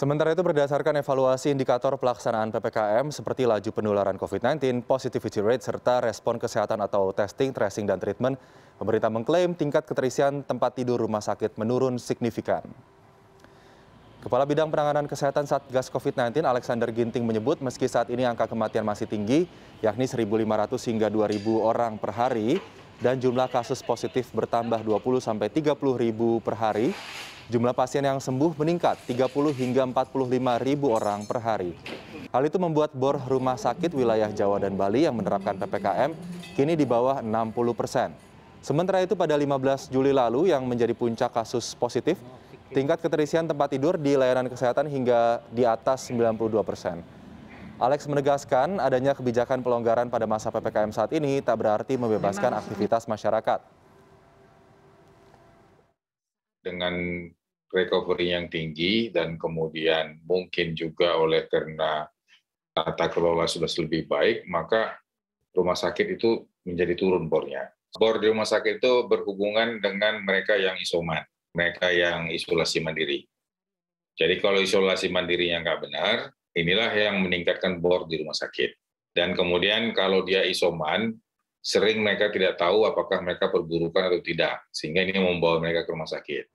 Sementara itu berdasarkan evaluasi indikator pelaksanaan PPKM seperti laju penularan COVID-19, positivity rate, serta respon kesehatan atau testing, tracing, dan treatment, pemerintah mengklaim tingkat keterisian tempat tidur rumah sakit menurun signifikan. Kepala Bidang Penanganan Kesehatan Satgas COVID-19 Alexander Ginting menyebut meski saat ini angka kematian masih tinggi, yakni 1.500 hingga 2.000 orang per hari, dan jumlah kasus positif bertambah 20 sampai 30 ribu per hari, Jumlah pasien yang sembuh meningkat 30 hingga 45 ribu orang per hari. Hal itu membuat bor rumah sakit wilayah Jawa dan Bali yang menerapkan PPKM kini di bawah 60 persen. Sementara itu pada 15 Juli lalu yang menjadi puncak kasus positif, tingkat keterisian tempat tidur di layanan kesehatan hingga di atas 92 persen. Alex menegaskan adanya kebijakan pelonggaran pada masa PPKM saat ini tak berarti membebaskan aktivitas masyarakat. Dengan recovery yang tinggi dan kemudian mungkin juga oleh karena tata kelola sudah lebih baik, maka rumah sakit itu menjadi turun bornya. Bor di rumah sakit itu berhubungan dengan mereka yang isoman, mereka yang isolasi mandiri. Jadi kalau isolasi mandiri yang nggak benar, inilah yang meningkatkan bor di rumah sakit. Dan kemudian kalau dia isoman, sering mereka tidak tahu apakah mereka perburukan atau tidak, sehingga ini membawa mereka ke rumah sakit.